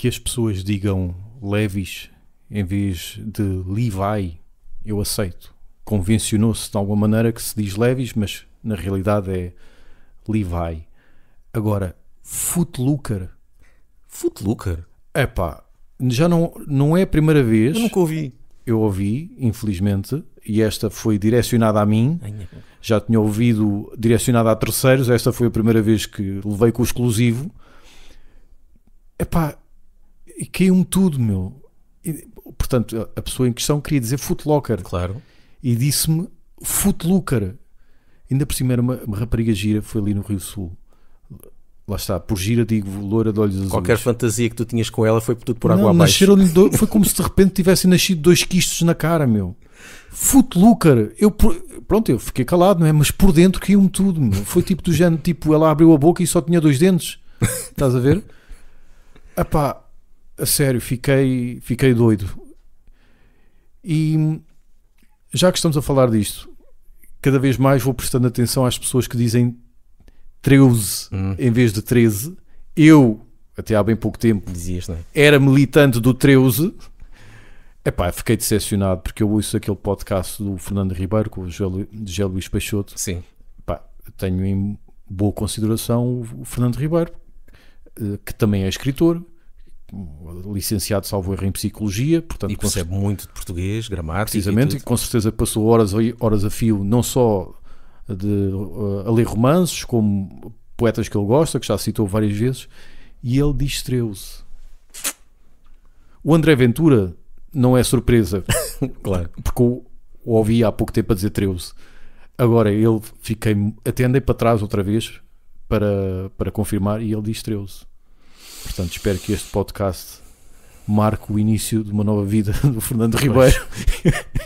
que as pessoas digam Levis em vez de Levi, eu aceito. Convencionou-se de alguma maneira que se diz Levis, mas na realidade é Levi. Agora, Footlooker. Footlooker? É pá, já não, não é a primeira vez. Eu nunca ouvi. Eu ouvi, infelizmente, e esta foi direcionada a mim. É. Já tinha ouvido direcionada a terceiros. Esta foi a primeira vez que levei com o exclusivo. Epá, e caiu-me tudo, meu. E, portanto, a pessoa em questão queria dizer Footlocker. Claro. E disse-me Footlooker. Ainda por cima era uma, uma rapariga gira, foi ali no Rio Sul. Lá está, por gira digo loura de olhos azuis. Qualquer fantasia que tu tinhas com ela foi tudo por água não, abaixo. Do... foi como se de repente tivessem nascido dois quistos na cara, meu. Footlooker, eu pronto, eu fiquei calado, não é? Mas por dentro caiu-me tudo, meu. foi tipo do género, tipo ela abriu a boca e só tinha dois dentes, estás a ver? Epá, a sério, fiquei, fiquei doido. E já que estamos a falar disto, cada vez mais vou prestando atenção às pessoas que dizem 13 hum. em vez de 13. Eu, até há bem pouco tempo, Dizias, é? era militante do 13. Epá, fiquei decepcionado porque eu ouço aquele podcast do Fernando Ribeiro com o José Luís Peixoto. Sim. Epá, tenho em boa consideração o Fernando Ribeiro, eh, que também é escritor, licenciado, salvo erro, em psicologia. Portanto, e percebe muito de português, gramática. Precisamente, e, e, com certeza passou horas, horas a fio, não só eh, de, eh, a ler romances, como poetas que ele gosta, que já citou várias vezes, e ele distreu-se. O André Ventura não é surpresa, claro, porque o, o ouvi há pouco tempo a dizer treu-se. Agora, ele fiquei, atendei para trás outra vez para, para confirmar e ele distreu-se. Portanto, espero que este podcast marque o início de uma nova vida do Fernando Ribeiro.